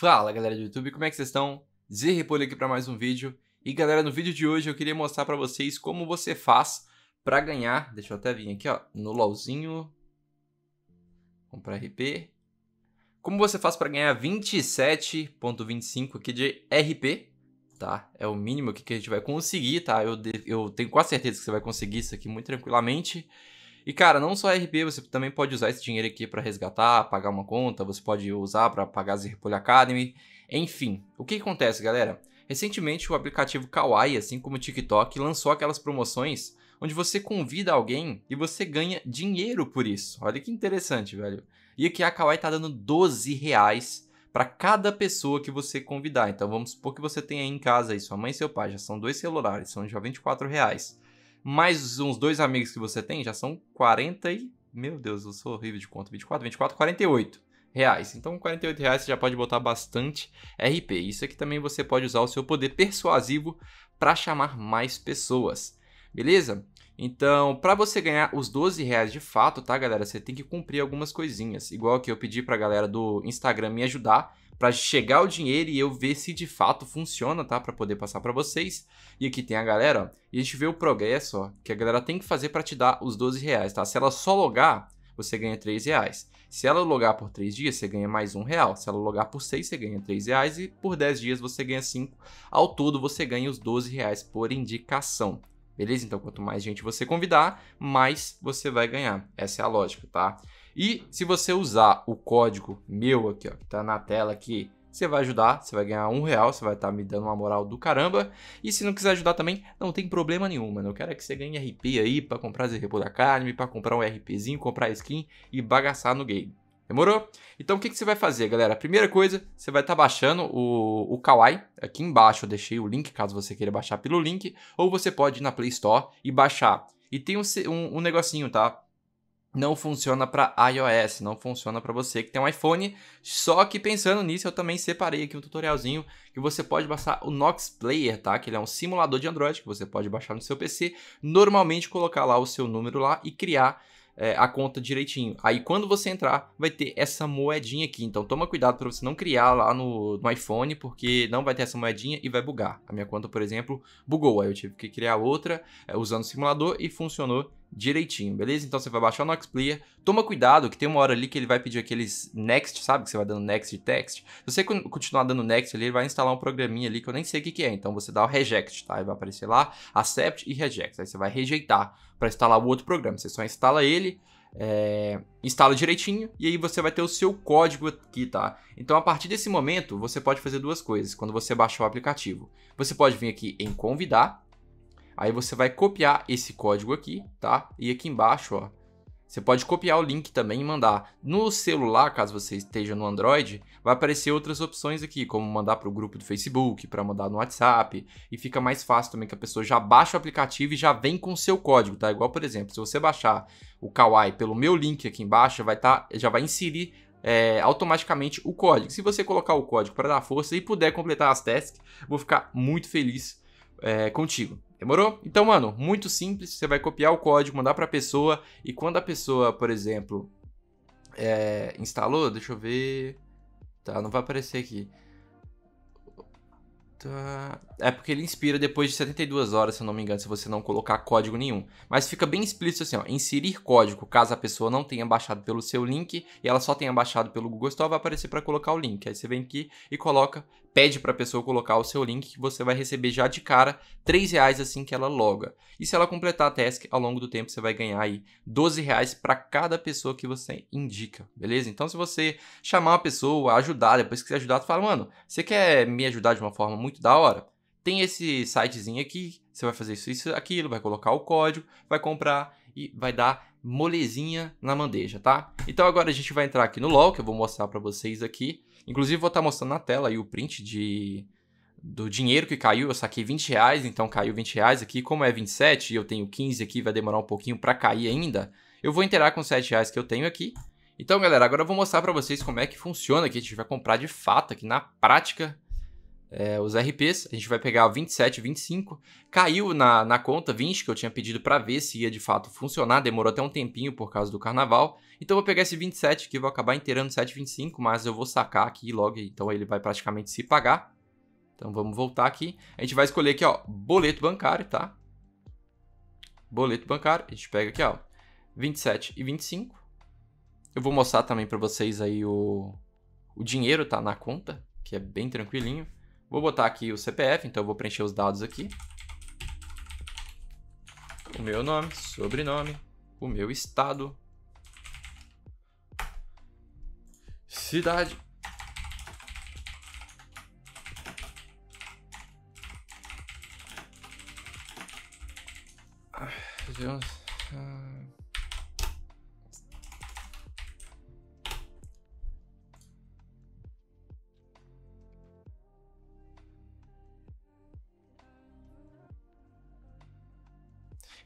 Fala galera do YouTube, como é que vocês estão? Zé Repolho aqui para mais um vídeo. E galera, no vídeo de hoje eu queria mostrar para vocês como você faz para ganhar, deixa eu até vir aqui, ó, no LoLzinho. Comprar RP. Como você faz para ganhar 27.25 aqui de RP, tá? É o mínimo que a gente vai conseguir, tá? Eu, eu tenho quase certeza que você vai conseguir isso aqui muito tranquilamente. E cara, não só RP, você também pode usar esse dinheiro aqui para resgatar, pagar uma conta, você pode usar para pagar a Zerpolho Academy, enfim. O que acontece, galera? Recentemente o aplicativo Kawaii, assim como o TikTok, lançou aquelas promoções onde você convida alguém e você ganha dinheiro por isso. Olha que interessante, velho. E aqui a Kawaii tá dando 12 reais para cada pessoa que você convidar. Então vamos supor que você tenha aí em casa aí sua mãe e seu pai, já são dois celulares, são já 24 reais mais uns dois amigos que você tem, já são 40 e... Meu Deus, eu sou horrível de conta. 24, 24, 48 reais. Então, 48 reais você já pode botar bastante RP. Isso aqui também você pode usar o seu poder persuasivo para chamar mais pessoas. Beleza? Então, para você ganhar os 12 reais de fato, tá, galera? Você tem que cumprir algumas coisinhas. Igual que eu pedi para a galera do Instagram me ajudar para chegar o dinheiro e eu ver se de fato funciona, tá? Para poder passar para vocês. E aqui tem a galera, ó, e a gente vê o progresso, ó, que a galera tem que fazer para te dar os 12 reais, tá? Se ela só logar, você ganha 3 reais. Se ela logar por 3 dias, você ganha mais 1 real. Se ela logar por 6, você ganha 3 reais. E por 10 dias, você ganha 5. Ao todo, você ganha os 12 reais por indicação. Beleza? Então, quanto mais gente você convidar, mais você vai ganhar. Essa é a lógica, tá? E se você usar o código meu aqui, ó, que tá na tela aqui, você vai ajudar, você vai ganhar um real, você vai estar tá me dando uma moral do caramba. E se não quiser ajudar também, não tem problema nenhum, mano. Eu quero é que você ganhe RP aí para comprar as RP da carne, para comprar um RPzinho, comprar skin e bagaçar no game. Demorou? Então o que, que você vai fazer, galera? Primeira coisa, você vai estar tá baixando o, o Kawaii. Aqui embaixo eu deixei o link, caso você queira baixar pelo link. Ou você pode ir na Play Store e baixar. E tem um, um, um negocinho, tá? não funciona para iOS, não funciona para você que tem um iPhone. Só que pensando nisso, eu também separei aqui um tutorialzinho que você pode baixar o Nox Player, tá? Que ele é um simulador de Android que você pode baixar no seu PC, normalmente colocar lá o seu número lá e criar é, a conta direitinho. Aí quando você entrar, vai ter essa moedinha aqui. Então toma cuidado para você não criar lá no, no, iPhone, porque não vai ter essa moedinha e vai bugar. A minha conta, por exemplo, bugou. Aí eu tive que criar outra é, usando o simulador e funcionou direitinho, beleza? Então você vai baixar no Xplayer, toma cuidado que tem uma hora ali que ele vai pedir aqueles next, sabe? Que você vai dando next de text. Se você continuar dando next ali, ele vai instalar um programinha ali que eu nem sei o que, que é. Então você dá o reject, tá? Aí vai aparecer lá, accept e reject. Aí você vai rejeitar para instalar o outro programa. Você só instala ele, é, instala direitinho e aí você vai ter o seu código aqui, tá? Então a partir desse momento você pode fazer duas coisas quando você baixar o aplicativo. Você pode vir aqui em convidar, aí você vai copiar esse código aqui, tá? E aqui embaixo, ó, você pode copiar o link também e mandar. No celular, caso você esteja no Android, vai aparecer outras opções aqui, como mandar para o grupo do Facebook, para mandar no WhatsApp, e fica mais fácil também que a pessoa já baixa o aplicativo e já vem com o seu código, tá? Igual, por exemplo, se você baixar o Kawaii pelo meu link aqui embaixo, vai tá, já vai inserir é, automaticamente o código. Se você colocar o código para dar força e puder completar as tasks, vou ficar muito feliz é, contigo. Demorou? Então, mano, muito simples. Você vai copiar o código, mandar para a pessoa e quando a pessoa, por exemplo, é, instalou, deixa eu ver. Tá, não vai aparecer aqui. Tá. É porque ele inspira depois de 72 horas, se eu não me engano, se você não colocar código nenhum. Mas fica bem explícito assim, ó, inserir código, caso a pessoa não tenha baixado pelo seu link e ela só tenha baixado pelo Google Store, vai aparecer para colocar o link. Aí você vem aqui e coloca pede para a pessoa colocar o seu link que você vai receber já de cara 3 reais assim que ela loga. E se ela completar a task, ao longo do tempo você vai ganhar aí 12 reais para cada pessoa que você indica, beleza? Então se você chamar uma pessoa, ajudar, depois que você ajudar, tu fala, mano, você quer me ajudar de uma forma muito da hora? Tem esse sitezinho aqui, você vai fazer isso, isso, aquilo, vai colocar o código, vai comprar e vai dar molezinha na bandeja, tá? Então agora a gente vai entrar aqui no LoL, que eu vou mostrar para vocês aqui. Inclusive, vou estar tá mostrando na tela aí o print de do dinheiro que caiu, eu saquei 20 reais, então caiu 20 reais aqui. Como é 27 e eu tenho 15 aqui, vai demorar um pouquinho para cair ainda, eu vou interar com 7 reais que eu tenho aqui. Então, galera, agora eu vou mostrar para vocês como é que funciona aqui. A gente vai comprar de fato aqui na prática é, os RPs, a gente vai pegar 27, 25. Caiu na, na conta 20, que eu tinha pedido para ver se ia de fato funcionar, demorou até um tempinho por causa do carnaval. Então eu vou pegar esse 27 que vou acabar inteirando 7,25, mas eu vou sacar aqui logo, então ele vai praticamente se pagar. Então vamos voltar aqui. A gente vai escolher aqui, ó, boleto bancário, tá? Boleto bancário, a gente pega aqui, ó, 27 e 25. Eu vou mostrar também para vocês aí o, o dinheiro, tá, na conta, que é bem tranquilinho. Vou botar aqui o CPF, então eu vou preencher os dados aqui. O meu nome, sobrenome, o meu estado, cidade. Ah,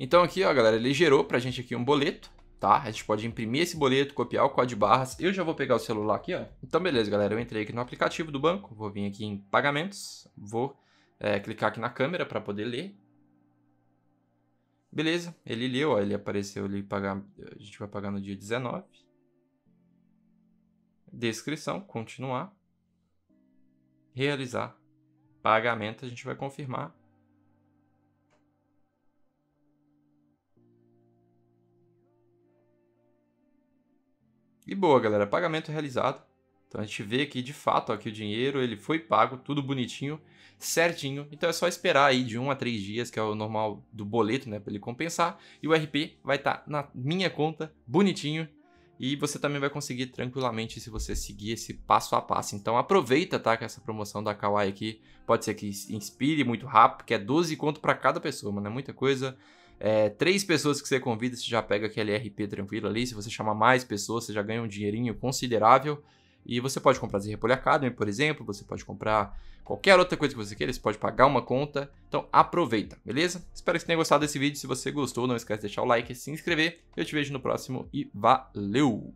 Então aqui, ó, galera, ele gerou pra gente aqui um boleto, tá? A gente pode imprimir esse boleto, copiar o código de barras. Eu já vou pegar o celular aqui, ó. Então, beleza, galera, eu entrei aqui no aplicativo do banco, vou vir aqui em pagamentos, vou é, clicar aqui na câmera para poder ler. Beleza, ele leu, ó, ele apareceu ali, pagar, a gente vai pagar no dia 19. Descrição, continuar. Realizar. Pagamento, a gente vai confirmar E boa, galera, pagamento realizado. Então a gente vê aqui de fato ó, que o dinheiro ele foi pago, tudo bonitinho, certinho. Então é só esperar aí de 1 a 3 dias, que é o normal do boleto, né, para ele compensar. E o RP vai estar tá na minha conta, bonitinho. E você também vai conseguir tranquilamente se você seguir esse passo a passo. Então aproveita, tá, que essa promoção da Kawaii aqui pode ser que inspire muito rápido, que é 12 conto para cada pessoa, mano, é muita coisa. É, três pessoas que você convida, você já pega aquele RP tranquilo ali. Se você chamar mais pessoas, você já ganha um dinheirinho considerável. E você pode comprar Zerpoli Academy, por exemplo, você pode comprar qualquer outra coisa que você queira, você pode pagar uma conta. Então aproveita, beleza? Espero que você tenha gostado desse vídeo. Se você gostou, não esquece de deixar o like, se inscrever. Eu te vejo no próximo e valeu!